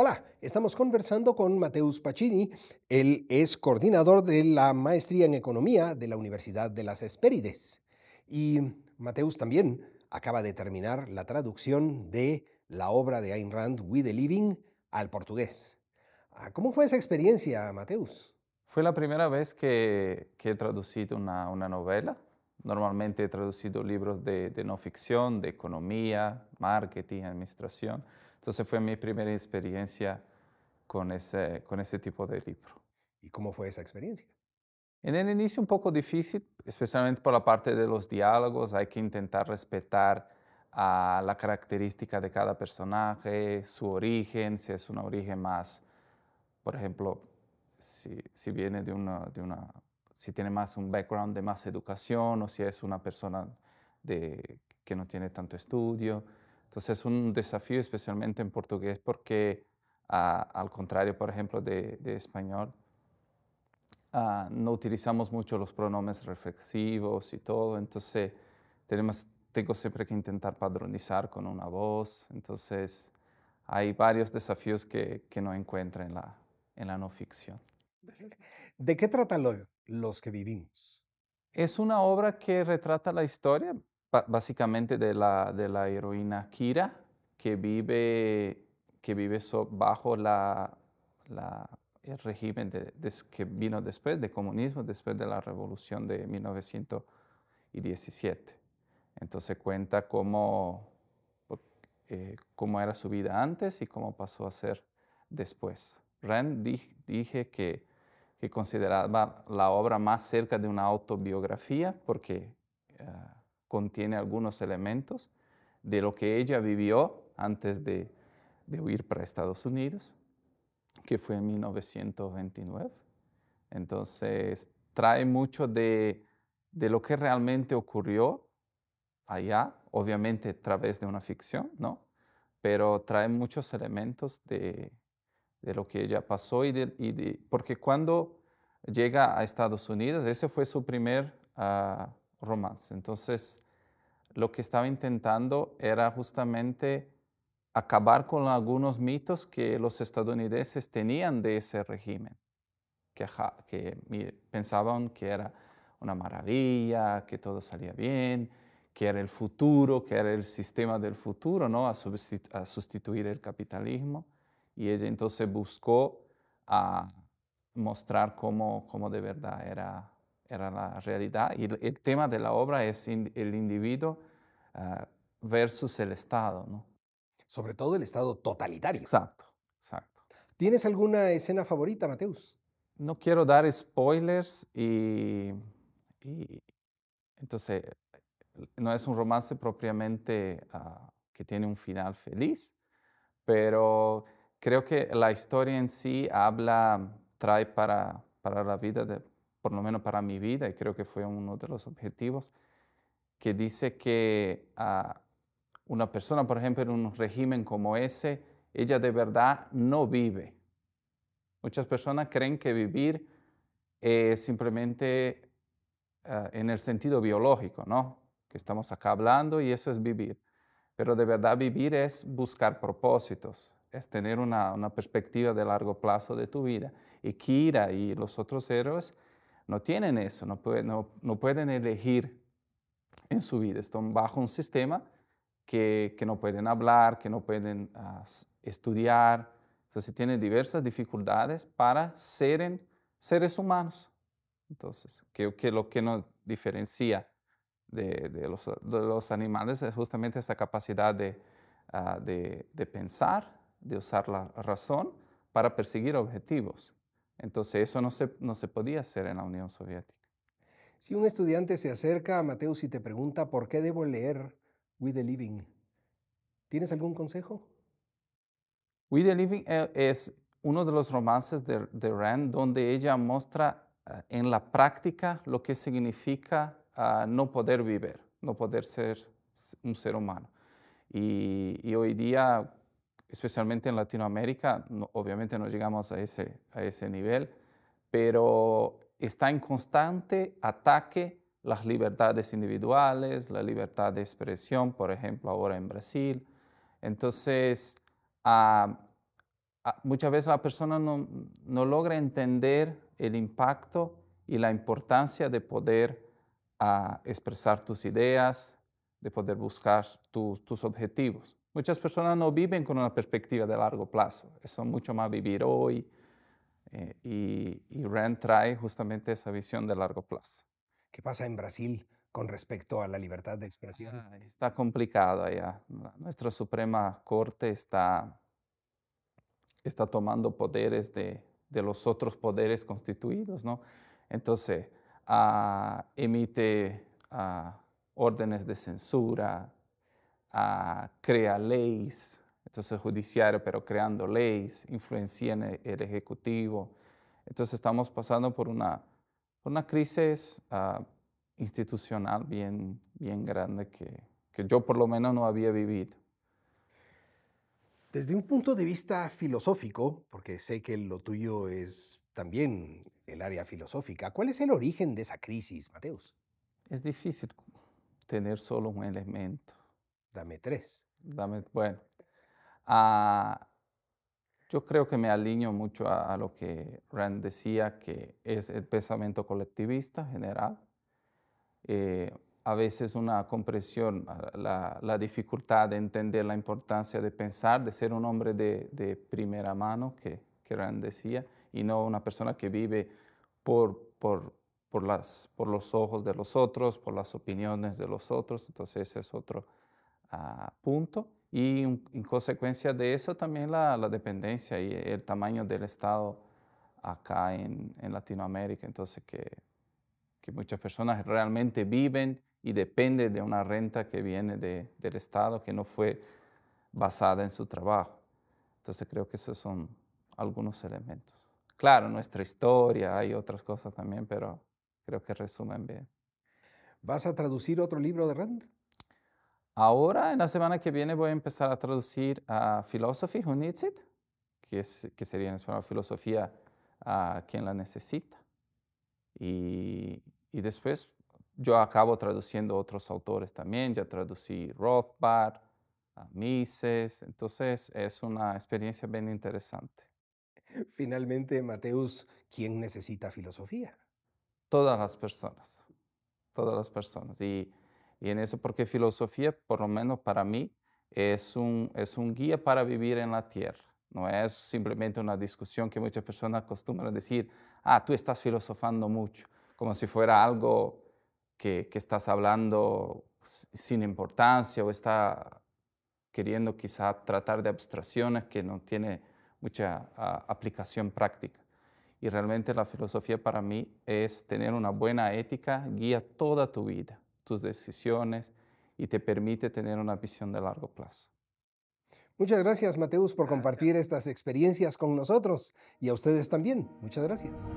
Hola, estamos conversando con Mateus Pacini. Él es coordinador de la maestría en economía de la Universidad de las Hespérides. Y Mateus también acaba de terminar la traducción de la obra de Ayn Rand, We the Living, al portugués. Ah, ¿Cómo fue esa experiencia, Mateus? Fue la primera vez que, he traducido una, novela. Normalmente he traducido libros de no ficción, de economía, marketing, administración entonces fue mi primera experiencia con ese, con ese tipo de libro. ¿Y cómo fue esa experiencia? En el inicio un poco difícil, especialmente por la parte de los diálogos, hay que intentar respetar a la característica de cada personaje, su origen, si es un origen más, por ejemplo, si, si viene de de una, si tiene más un background de más educación o si es una persona de, que no tiene tanto estudio. Entonces es un desafío especialmente en portugués porque ah, al contrario, por ejemplo, de, español, ah, no utilizamos mucho los pronombres reflexivos y todo, entonces tenemos, tengo siempre que intentar padronizar con una voz, entonces hay varios desafíos que, que no encuentro en la, en la no ficción. ¿De qué trata lo, Los que vivimos? Es una obra que retrata la historia básicamente de la, heroína Kira, que vive, que vive bajo la, el régimen que vino después de comunismo, después de la revolución de 1917. Entonces cuenta cómo, eh, cómo era su vida antes y cómo pasó a ser después. Rand dije que, consideraba la obra más cerca de una autobiografía porque... Ah, contiene algunos elementos de lo que ella vivió antes de, de huir para Estados Unidos, que fue en 1929. Entonces, trae mucho de, de lo que realmente ocurrió allá, obviamente a través de una ficción, ¿no? Pero trae muchos elementos de, de lo que ella pasó y, de, y de, porque cuando llega a Estados Unidos, ese fue su primer ah, romance. Entonces, lo que estaba intentando era justamente acabar con algunos mitos que los estadounidenses tenían de ese régimen, que, pensaban que era una maravilla, que todo salía bien, que era el futuro, que era el sistema del futuro, ¿no? a, sustituir el capitalismo. Y ella entonces buscó a ah, mostrar cómo, cómo de verdad era era la realidad. Y el, tema de la obra es el individuo ah, versus el Estado. ¿no? Sobre todo el Estado totalitario. Exacto, exacto. ¿Tienes alguna escena favorita, Mateus? No quiero dar spoilers y, entonces no es un romance propiamente ah, que tiene un final feliz, pero creo que la historia en sí habla, trae para, para la vida de, por lo menos para mi vida, y creo que fue uno de los objetivos, que dice que ah, una persona, por ejemplo, en un régimen como ese, ella de verdad no vive. Muchas personas creen que vivir es simplemente ah, en el sentido biológico, ¿no? Que estamos acá hablando y eso es vivir. Pero de verdad vivir es buscar propósitos, es tener una, una perspectiva de largo plazo de tu vida. Y Kira y los otros héroes no tienen eso, no, no, pueden elegir en su vida, están bajo un sistema que, no pueden hablar, que no pueden ah, estudiar, entonces tienen diversas dificultades para ser seres humanos. Entonces, creo que lo que nos diferencia de, los, animales es justamente esta capacidad ah, de, de pensar, de usar la razón para perseguir objetivos. Entonces eso no se, no se podía hacer en la Unión Soviética. Si un estudiante se acerca a Mateus y te pregunta por qué debo leer We the Living, ¿tienes algún consejo? We the Living eh, es uno de los romances de, Rand donde ella muestra ah, en la práctica lo que significa ah, no poder vivir, no poder ser un ser humano. Y, y hoy día especialmente en Latinoamérica, obviamente no llegamos a ese, nivel, pero está en constante ataque las libertades individuales, la libertad de expresión, por ejemplo, ahora en Brasil. Entonces, ah, ah, muchas veces la persona no, logra entender el impacto y la importancia de poder ah, expresar tus ideas, de poder buscar tus, objetivos. Muchas personas no viven con una perspectiva de largo plazo, son mucho más vivir hoy. Eh, y, y trae justamente esa visión de largo plazo. ¿Qué pasa en Brasil con respecto a la libertad de expresión? Ah, está complicado allá. Nuestra Suprema Corte está, está tomando poderes de, los otros poderes constituidos, ¿no? Entonces, ah, emite... Ah, órdenes de censura, ah, crea leyes, entonces judiciario, pero creando leyes, influencia en el, ejecutivo. Entonces estamos pasando por una, una crisis ah, institucional bien, bien grande que, que yo por lo menos no había vivido. Desde un punto de vista filosófico, porque sé que lo tuyo es también el área filosófica, ¿cuál es el origen de esa crisis, Mateus? Es difícil tener solo un elemento. Dame tres. Dame, bueno. Ah, yo creo que me alineo mucho a, lo que Rand decía, que es el pensamiento colectivista general. Eh, a veces una compresión, ah, la, dificultad de entender la importancia de pensar, de ser un hombre de, de primera mano, que, que Rand decía, y no una persona que vive por, por por, las, por los ojos de los otros, por las opiniones de los otros. Entonces ese es otro ah, punto. Y en consecuencia de eso también la, dependencia y el tamaño del Estado acá en, en Latinoamérica. Entonces que, que, muchas personas realmente viven y dependen de una renta que viene del Estado, que no fue basada en su trabajo. Entonces creo que esos son algunos elementos. Claro, nuestra historia, hay otras cosas también, pero Creo que resumen bien. ¿Vas a traducir otro libro de Rand? Ahora, en la semana que viene, voy a empezar a traducir a Philosophy, Who Needs It, que, es, que sería en español filosofía a quien la necesita. Y, y, después yo acabo traduciendo otros autores también. Ya traducí Rothbard, a Mises. Entonces es una experiencia bien interesante. Finalmente, Mateus, ¿quién necesita filosofía? todas las personas, todas las personas. Y, en eso, porque filosofía, por lo menos para mí, es un, es un guía para vivir en la tierra. No es simplemente una discusión que muchas personas acostumbran a decir, ah, tú estás filosofando mucho, como si fuera algo que, estás hablando sin importancia o está queriendo quizá tratar de abstracciones que no tiene mucha ah, aplicación práctica. Y realmente la filosofía para mí es tener una buena ética, guía toda tu vida, tus decisiones y te permite tener una visión de largo plazo. Muchas gracias, Mateus, por compartir estas experiencias con nosotros y a ustedes también. Muchas gracias.